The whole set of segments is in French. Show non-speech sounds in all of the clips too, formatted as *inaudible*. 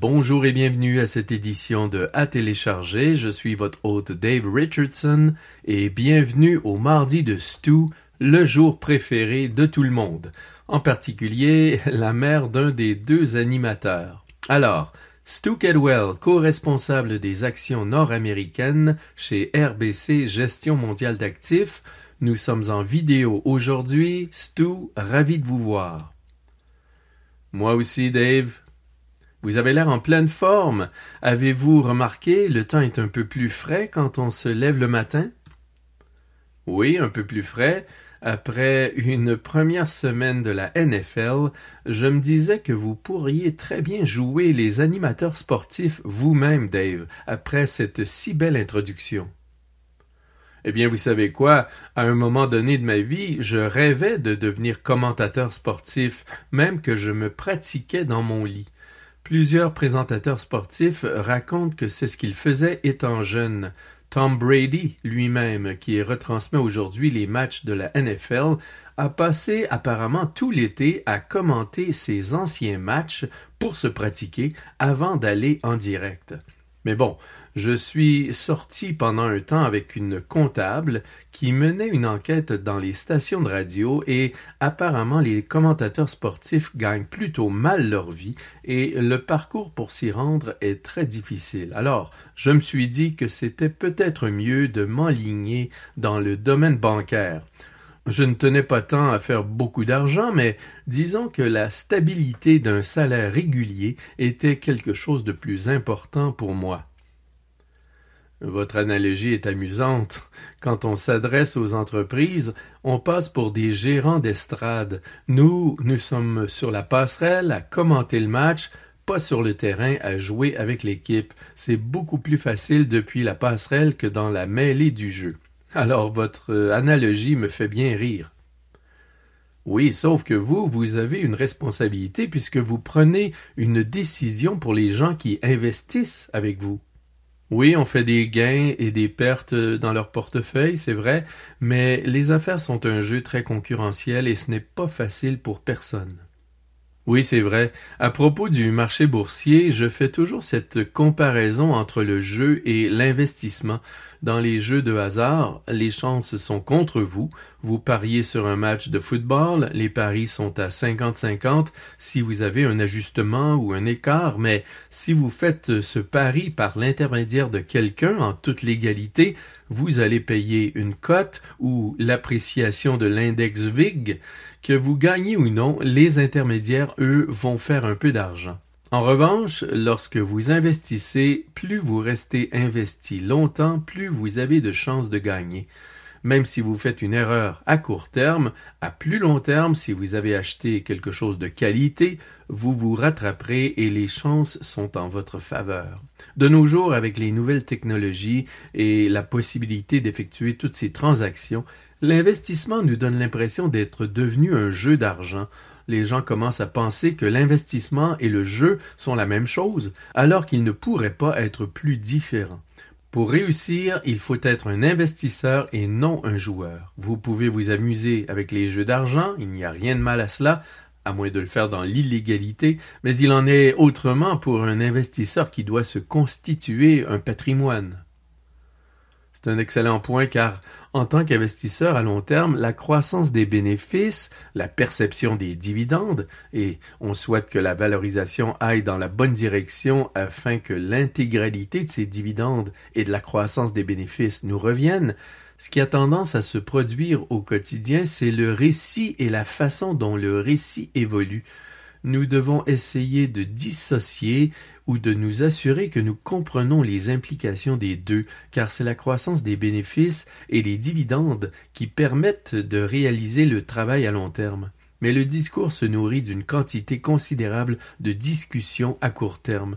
Bonjour et bienvenue à cette édition de À télécharger. Je suis votre hôte Dave Richardson et bienvenue au mardi de Stu, le jour préféré de tout le monde, en particulier *laughs* la mère d'un des deux animateurs. Alors, Stu Cadwell, co-responsable des actions nord-américaines chez RBC Gestion mondiale d'actifs, nous sommes en vidéo aujourd'hui. Stu, ravi de vous voir. Moi aussi, Dave. Vous avez l'air en pleine forme. Avez-vous remarqué, le temps est un peu plus frais quand on se lève le matin? Oui, un peu plus frais. Après une première semaine de la NFL, je me disais que vous pourriez très bien jouer les animateurs sportifs vous-même, Dave, après cette si belle introduction. Eh bien, vous savez quoi, à un moment donné de ma vie, je rêvais de devenir commentateur sportif, même que je me pratiquais dans mon lit. Plusieurs présentateurs sportifs racontent que c'est ce qu'il faisait étant jeune. Tom Brady lui-même, qui retransmet aujourd'hui les matchs de la NFL, a passé apparemment tout l'été à commenter ses anciens matchs pour se pratiquer avant d'aller en direct. Mais bon, je suis sorti pendant un temps avec une comptable qui menait une enquête dans les stations de radio et apparemment les commentateurs sportifs gagnent plutôt mal leur vie et le parcours pour s'y rendre est très difficile. Alors, je me suis dit que c'était peut-être mieux de m'enligner dans le domaine bancaire. Je ne tenais pas tant à faire beaucoup d'argent, mais disons que la stabilité d'un salaire régulier était quelque chose de plus important pour moi. Votre analogie est amusante. Quand on s'adresse aux entreprises, on passe pour des gérants d'estrade. Nous, nous sommes sur la passerelle à commenter le match, pas sur le terrain à jouer avec l'équipe. C'est beaucoup plus facile depuis la passerelle que dans la mêlée du jeu. Alors votre euh, analogie me fait bien rire. Oui, sauf que vous, vous avez une responsabilité puisque vous prenez une décision pour les gens qui investissent avec vous. Oui, on fait des gains et des pertes dans leur portefeuille, c'est vrai, mais les affaires sont un jeu très concurrentiel et ce n'est pas facile pour personne. Oui, c'est vrai. À propos du marché boursier, je fais toujours cette comparaison entre le jeu et l'investissement. Dans les jeux de hasard, les chances sont contre vous. Vous pariez sur un match de football, les paris sont à 50-50 si vous avez un ajustement ou un écart, mais si vous faites ce pari par l'intermédiaire de quelqu'un en toute légalité, vous allez payer une cote ou l'appréciation de l'index VIG. Que vous gagnez ou non, les intermédiaires, eux, vont faire un peu d'argent. En revanche, lorsque vous investissez, plus vous restez investi longtemps, plus vous avez de chances de gagner. Même si vous faites une erreur à court terme, à plus long terme, si vous avez acheté quelque chose de qualité, vous vous rattraperez et les chances sont en votre faveur. De nos jours, avec les nouvelles technologies et la possibilité d'effectuer toutes ces transactions, L'investissement nous donne l'impression d'être devenu un jeu d'argent. Les gens commencent à penser que l'investissement et le jeu sont la même chose, alors qu'ils ne pourraient pas être plus différents. Pour réussir, il faut être un investisseur et non un joueur. Vous pouvez vous amuser avec les jeux d'argent, il n'y a rien de mal à cela, à moins de le faire dans l'illégalité, mais il en est autrement pour un investisseur qui doit se constituer un patrimoine. C'est un excellent point car en tant qu'investisseur à long terme, la croissance des bénéfices, la perception des dividendes, et on souhaite que la valorisation aille dans la bonne direction afin que l'intégralité de ces dividendes et de la croissance des bénéfices nous reviennent, ce qui a tendance à se produire au quotidien, c'est le récit et la façon dont le récit évolue nous devons essayer de dissocier ou de nous assurer que nous comprenons les implications des deux, car c'est la croissance des bénéfices et les dividendes qui permettent de réaliser le travail à long terme. Mais le discours se nourrit d'une quantité considérable de discussions à court terme.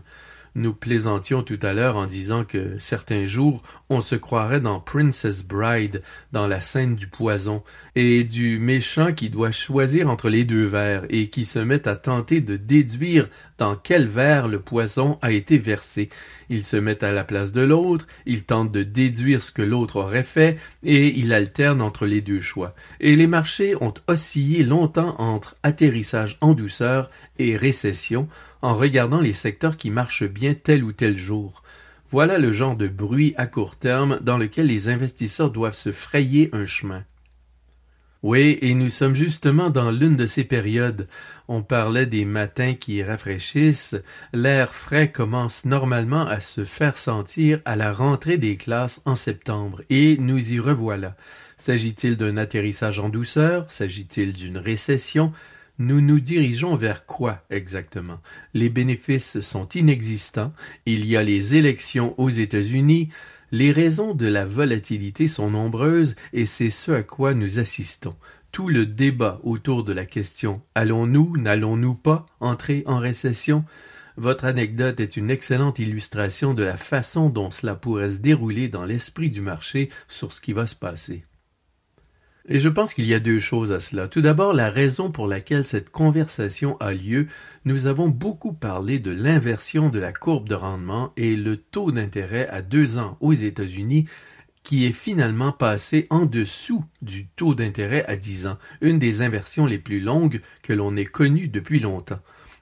Nous plaisantions tout à l'heure en disant que certains jours on se croirait dans Princess Bride, dans la scène du poison, et du méchant qui doit choisir entre les deux verres et qui se met à tenter de déduire dans quel verre le poison a été versé. Il se met à la place de l'autre, il tente de déduire ce que l'autre aurait fait, et il alterne entre les deux choix. Et les marchés ont oscillé longtemps entre atterrissage en douceur et récession, en regardant les secteurs qui marchent bien tel ou tel jour. Voilà le genre de bruit à court terme dans lequel les investisseurs doivent se frayer un chemin. Oui, et nous sommes justement dans l'une de ces périodes. On parlait des matins qui rafraîchissent, l'air frais commence normalement à se faire sentir à la rentrée des classes en septembre, et nous y revoilà. S'agit-il d'un atterrissage en douceur S'agit-il d'une récession nous nous dirigeons vers quoi exactement Les bénéfices sont inexistants, il y a les élections aux États-Unis, les raisons de la volatilité sont nombreuses et c'est ce à quoi nous assistons. Tout le débat autour de la question allons-nous, n'allons-nous pas entrer en récession votre anecdote est une excellente illustration de la façon dont cela pourrait se dérouler dans l'esprit du marché sur ce qui va se passer. Et je pense qu'il y a deux choses à cela. Tout d'abord, la raison pour laquelle cette conversation a lieu, nous avons beaucoup parlé de l'inversion de la courbe de rendement et le taux d'intérêt à deux ans aux États-Unis qui est finalement passé en dessous du taux d'intérêt à dix ans, une des inversions les plus longues que l'on ait connues depuis longtemps.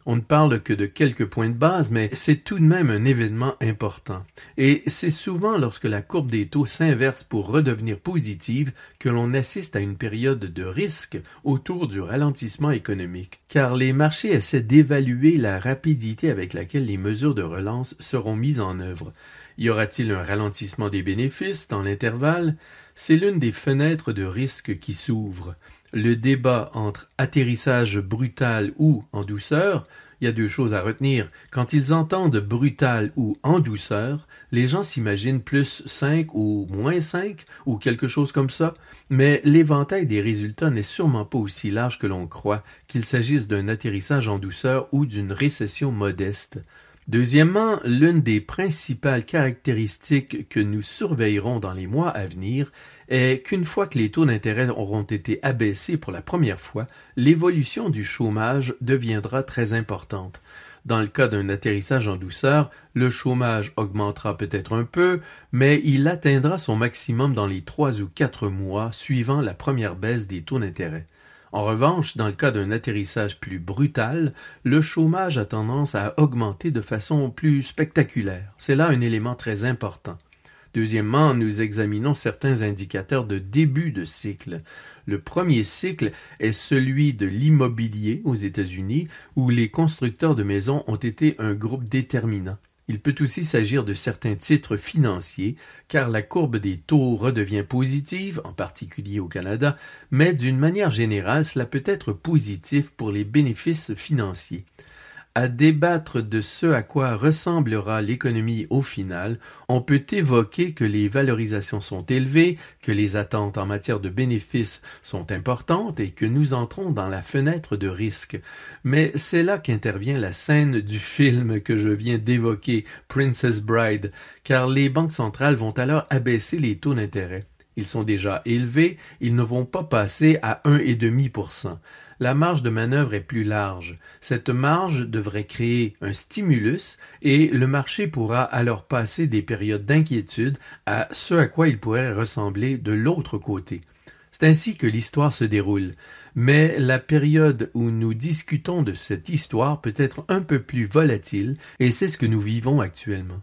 On ne parle que de quelques points de base, mais c'est tout de même un événement important. Et c'est souvent lorsque la courbe des taux s'inverse pour redevenir positive que l'on assiste à une période de risque autour du ralentissement économique, car les marchés essaient d'évaluer la rapidité avec laquelle les mesures de relance seront mises en œuvre. Y aura-t-il un ralentissement des bénéfices dans l'intervalle C'est l'une des fenêtres de risque qui s'ouvre le débat entre atterrissage brutal ou en douceur, il y a deux choses à retenir. Quand ils entendent brutal ou en douceur, les gens s'imaginent plus cinq ou moins cinq ou quelque chose comme ça, mais l'éventail des résultats n'est sûrement pas aussi large que l'on croit, qu'il s'agisse d'un atterrissage en douceur ou d'une récession modeste. Deuxièmement, l'une des principales caractéristiques que nous surveillerons dans les mois à venir est qu'une fois que les taux d'intérêt auront été abaissés pour la première fois, l'évolution du chômage deviendra très importante. Dans le cas d'un atterrissage en douceur, le chômage augmentera peut-être un peu, mais il atteindra son maximum dans les trois ou quatre mois suivant la première baisse des taux d'intérêt. En revanche, dans le cas d'un atterrissage plus brutal, le chômage a tendance à augmenter de façon plus spectaculaire. C'est là un élément très important. Deuxièmement, nous examinons certains indicateurs de début de cycle. Le premier cycle est celui de l'immobilier aux États-Unis, où les constructeurs de maisons ont été un groupe déterminant. Il peut aussi s'agir de certains titres financiers, car la courbe des taux redevient positive, en particulier au Canada, mais d'une manière générale, cela peut être positif pour les bénéfices financiers. À débattre de ce à quoi ressemblera l'économie au final, on peut évoquer que les valorisations sont élevées, que les attentes en matière de bénéfices sont importantes et que nous entrons dans la fenêtre de risque. Mais c'est là qu'intervient la scène du film que je viens d'évoquer, Princess Bride, car les banques centrales vont alors abaisser les taux d'intérêt. Ils sont déjà élevés, ils ne vont pas passer à 1,5% la marge de manœuvre est plus large. Cette marge devrait créer un stimulus et le marché pourra alors passer des périodes d'inquiétude à ce à quoi il pourrait ressembler de l'autre côté. C'est ainsi que l'histoire se déroule. Mais la période où nous discutons de cette histoire peut être un peu plus volatile, et c'est ce que nous vivons actuellement.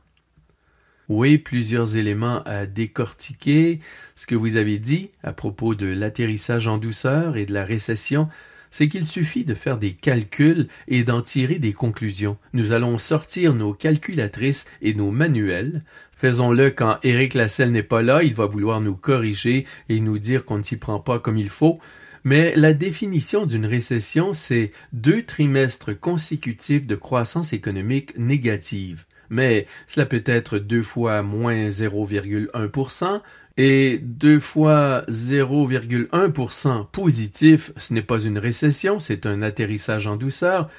Oui, plusieurs éléments à décortiquer. Ce que vous avez dit à propos de l'atterrissage en douceur et de la récession, c'est qu'il suffit de faire des calculs et d'en tirer des conclusions. Nous allons sortir nos calculatrices et nos manuels. Faisons-le quand Éric Lasselle n'est pas là, il va vouloir nous corriger et nous dire qu'on ne s'y prend pas comme il faut. Mais la définition d'une récession, c'est deux trimestres consécutifs de croissance économique négative mais cela peut être deux fois moins 0,1%, et deux fois 0,1% positif, ce n'est pas une récession, c'est un atterrissage en douceur,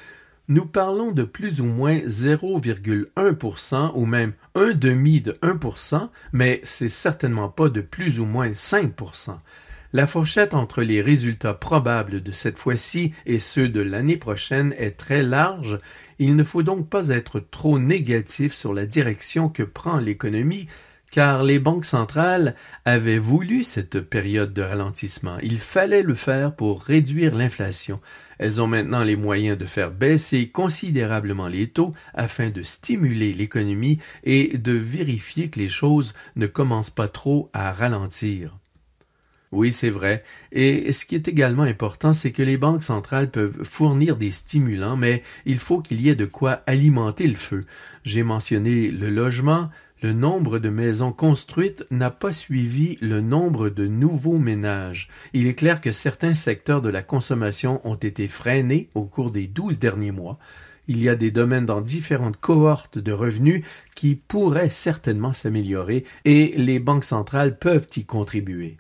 nous parlons de plus ou moins 0,1% ou même un demi de 1%, mais c'est certainement pas de plus ou moins 5%. La fourchette entre les résultats probables de cette fois-ci et ceux de l'année prochaine est très large, il ne faut donc pas être trop négatif sur la direction que prend l'économie, car les banques centrales avaient voulu cette période de ralentissement. Il fallait le faire pour réduire l'inflation. Elles ont maintenant les moyens de faire baisser considérablement les taux afin de stimuler l'économie et de vérifier que les choses ne commencent pas trop à ralentir. Oui, c'est vrai. Et ce qui est également important, c'est que les banques centrales peuvent fournir des stimulants, mais il faut qu'il y ait de quoi alimenter le feu. J'ai mentionné le logement, le nombre de maisons construites n'a pas suivi le nombre de nouveaux ménages. Il est clair que certains secteurs de la consommation ont été freinés au cours des douze derniers mois. Il y a des domaines dans différentes cohortes de revenus qui pourraient certainement s'améliorer et les banques centrales peuvent y contribuer.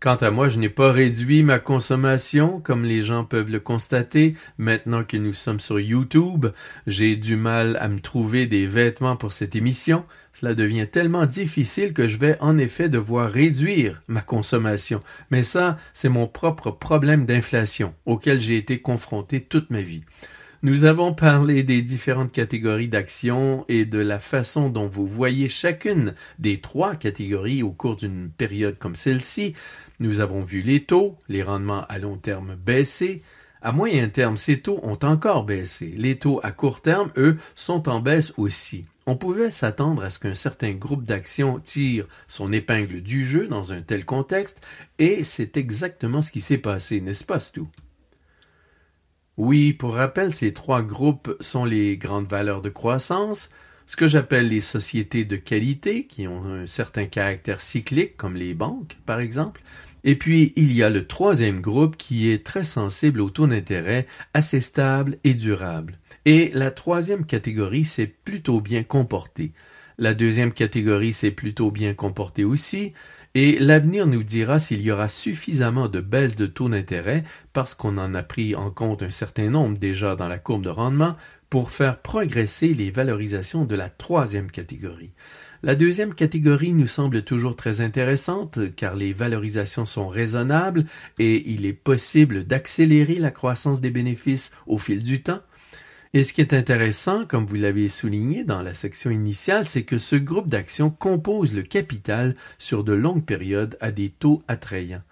Quant à moi, je n'ai pas réduit ma consommation, comme les gens peuvent le constater. Maintenant que nous sommes sur YouTube, j'ai du mal à me trouver des vêtements pour cette émission. Cela devient tellement difficile que je vais en effet devoir réduire ma consommation. Mais ça, c'est mon propre problème d'inflation, auquel j'ai été confronté toute ma vie. Nous avons parlé des différentes catégories d'actions et de la façon dont vous voyez chacune des trois catégories au cours d'une période comme celle-ci. Nous avons vu les taux, les rendements à long terme baisser. À moyen terme, ces taux ont encore baissé. Les taux à court terme, eux, sont en baisse aussi. On pouvait s'attendre à ce qu'un certain groupe d'actions tire son épingle du jeu dans un tel contexte, et c'est exactement ce qui s'est passé, n'est-ce pas, Stu? Oui, pour rappel, ces trois groupes sont les grandes valeurs de croissance, ce que j'appelle les sociétés de qualité, qui ont un certain caractère cyclique, comme les banques, par exemple, et puis, il y a le troisième groupe qui est très sensible au taux d'intérêt assez stable et durable. Et la troisième catégorie s'est plutôt bien comportée. La deuxième catégorie s'est plutôt bien comportée aussi, et l'avenir nous dira s'il y aura suffisamment de baisses de taux d'intérêt, parce qu'on en a pris en compte un certain nombre déjà dans la courbe de rendement, pour faire progresser les valorisations de la troisième catégorie. La deuxième catégorie nous semble toujours très intéressante car les valorisations sont raisonnables et il est possible d'accélérer la croissance des bénéfices au fil du temps. Et ce qui est intéressant, comme vous l'avez souligné dans la section initiale, c'est que ce groupe d'actions compose le capital sur de longues périodes à des taux attrayants.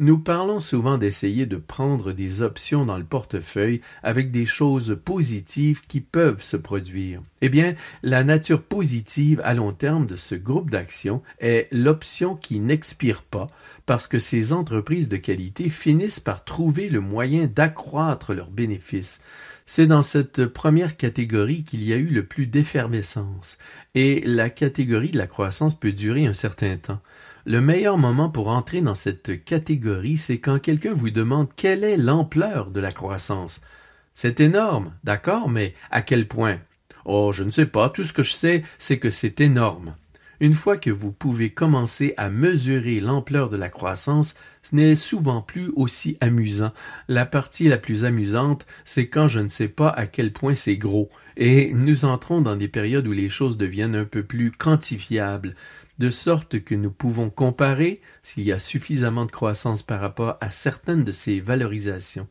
Nous parlons souvent d'essayer de prendre des options dans le portefeuille avec des choses positives qui peuvent se produire. Eh bien, la nature positive à long terme de ce groupe d'actions est l'option qui n'expire pas parce que ces entreprises de qualité finissent par trouver le moyen d'accroître leurs bénéfices. C'est dans cette première catégorie qu'il y a eu le plus d'effervescence et la catégorie de la croissance peut durer un certain temps. Le meilleur moment pour entrer dans cette catégorie, c'est quand quelqu'un vous demande quelle est l'ampleur de la croissance. C'est énorme, d'accord, mais à quel point Oh, je ne sais pas, tout ce que je sais, c'est que c'est énorme. Une fois que vous pouvez commencer à mesurer l'ampleur de la croissance, ce n'est souvent plus aussi amusant. La partie la plus amusante, c'est quand je ne sais pas à quel point c'est gros, et nous entrons dans des périodes où les choses deviennent un peu plus quantifiables, de sorte que nous pouvons comparer s'il y a suffisamment de croissance par rapport à certaines de ces valorisations.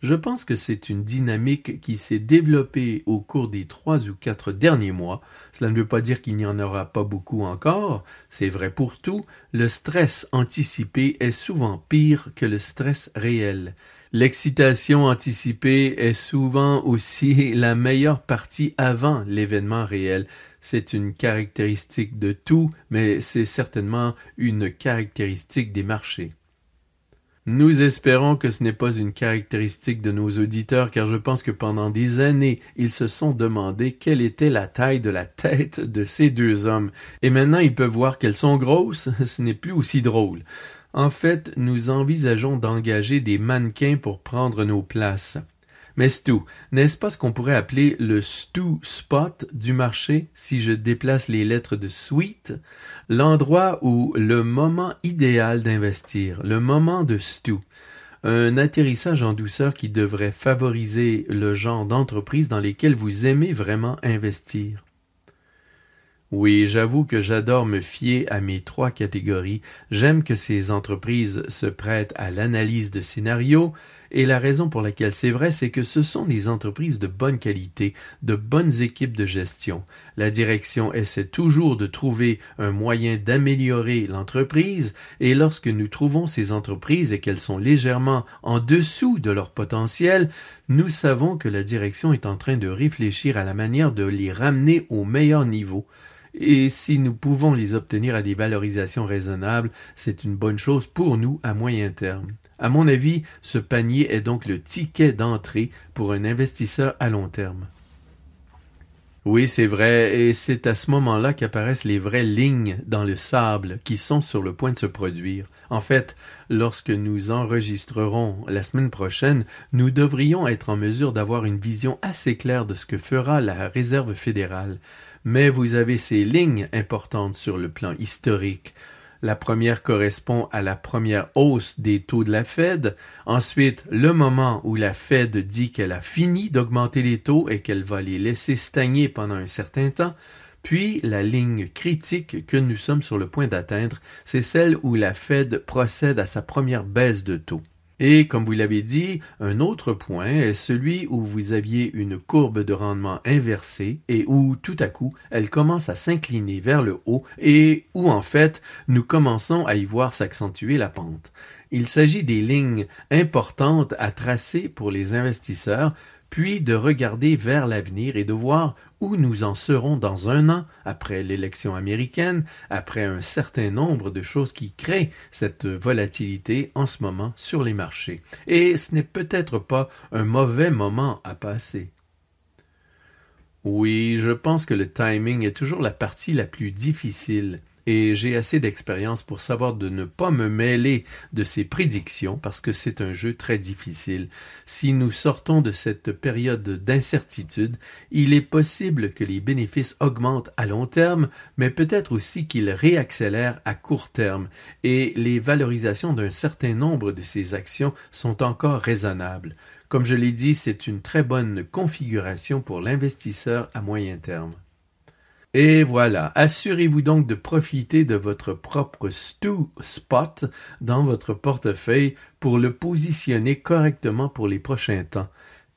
Je pense que c'est une dynamique qui s'est développée au cours des trois ou quatre derniers mois. Cela ne veut pas dire qu'il n'y en aura pas beaucoup encore, c'est vrai pour tout, le stress anticipé est souvent pire que le stress réel. L'excitation anticipée est souvent aussi *laughs* la meilleure partie avant l'événement réel. C'est une caractéristique de tout, mais c'est certainement une caractéristique des marchés. Nous espérons que ce n'est pas une caractéristique de nos auditeurs, car je pense que pendant des années, ils se sont demandé quelle était la taille de la tête de ces deux hommes. Et maintenant, ils peuvent voir qu'elles sont grosses, *laughs* ce n'est plus aussi drôle. En fait, nous envisageons d'engager des mannequins pour prendre nos places. Mais Stu, n'est-ce pas ce qu'on pourrait appeler le Stu spot du marché si je déplace les lettres de suite? L'endroit ou le moment idéal d'investir, le moment de Stu. Un atterrissage en douceur qui devrait favoriser le genre d'entreprise dans lesquelles vous aimez vraiment investir. Oui, j'avoue que j'adore me fier à mes trois catégories. J'aime que ces entreprises se prêtent à l'analyse de scénarios, et la raison pour laquelle c'est vrai, c'est que ce sont des entreprises de bonne qualité, de bonnes équipes de gestion. La direction essaie toujours de trouver un moyen d'améliorer l'entreprise et lorsque nous trouvons ces entreprises et qu'elles sont légèrement en dessous de leur potentiel, nous savons que la direction est en train de réfléchir à la manière de les ramener au meilleur niveau et si nous pouvons les obtenir à des valorisations raisonnables, c'est une bonne chose pour nous à moyen terme. À mon avis, ce panier est donc le ticket d'entrée pour un investisseur à long terme. Oui, c'est vrai, et c'est à ce moment-là qu'apparaissent les vraies lignes dans le sable qui sont sur le point de se produire. En fait, lorsque nous enregistrerons la semaine prochaine, nous devrions être en mesure d'avoir une vision assez claire de ce que fera la Réserve fédérale. Mais vous avez ces lignes importantes sur le plan historique. La première correspond à la première hausse des taux de la Fed. Ensuite, le moment où la Fed dit qu'elle a fini d'augmenter les taux et qu'elle va les laisser stagner pendant un certain temps. Puis la ligne critique que nous sommes sur le point d'atteindre, c'est celle où la Fed procède à sa première baisse de taux. Et comme vous l'avez dit, un autre point est celui où vous aviez une courbe de rendement inversée et où tout à coup elle commence à s'incliner vers le haut et où en fait nous commençons à y voir s'accentuer la pente. Il s'agit des lignes importantes à tracer pour les investisseurs puis de regarder vers l'avenir et de voir où nous en serons dans un an, après l'élection américaine, après un certain nombre de choses qui créent cette volatilité en ce moment sur les marchés. Et ce n'est peut-être pas un mauvais moment à passer. Oui, je pense que le timing est toujours la partie la plus difficile et j'ai assez d'expérience pour savoir de ne pas me mêler de ces prédictions parce que c'est un jeu très difficile. Si nous sortons de cette période d'incertitude, il est possible que les bénéfices augmentent à long terme, mais peut-être aussi qu'ils réaccélèrent à court terme et les valorisations d'un certain nombre de ces actions sont encore raisonnables. Comme je l'ai dit, c'est une très bonne configuration pour l'investisseur à moyen terme. Et voilà, assurez-vous donc de profiter de votre propre stew spot dans votre portefeuille pour le positionner correctement pour les prochains temps.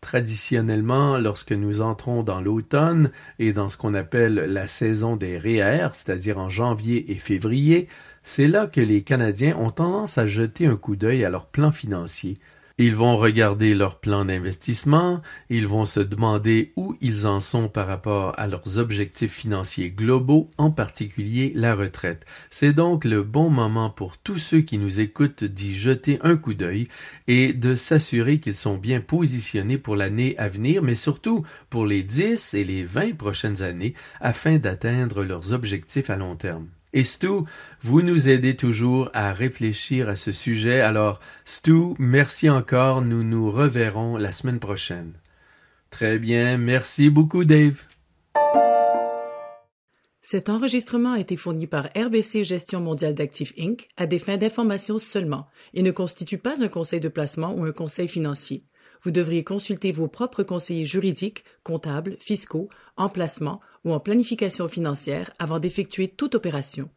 Traditionnellement, lorsque nous entrons dans l'automne et dans ce qu'on appelle la saison des REER, c'est-à-dire en janvier et février, c'est là que les Canadiens ont tendance à jeter un coup d'œil à leur plan financier. Ils vont regarder leur plan d'investissement, ils vont se demander où ils en sont par rapport à leurs objectifs financiers globaux, en particulier la retraite. C'est donc le bon moment pour tous ceux qui nous écoutent d'y jeter un coup d'œil et de s'assurer qu'ils sont bien positionnés pour l'année à venir, mais surtout pour les 10 et les 20 prochaines années afin d'atteindre leurs objectifs à long terme. Et Stu, vous nous aidez toujours à réfléchir à ce sujet. Alors, Stu, merci encore. Nous nous reverrons la semaine prochaine. Très bien. Merci beaucoup, Dave. Cet enregistrement a été fourni par RBC Gestion mondiale d'actifs Inc. à des fins d'information seulement et ne constitue pas un conseil de placement ou un conseil financier vous devriez consulter vos propres conseillers juridiques, comptables, fiscaux, en placement ou en planification financière avant d'effectuer toute opération.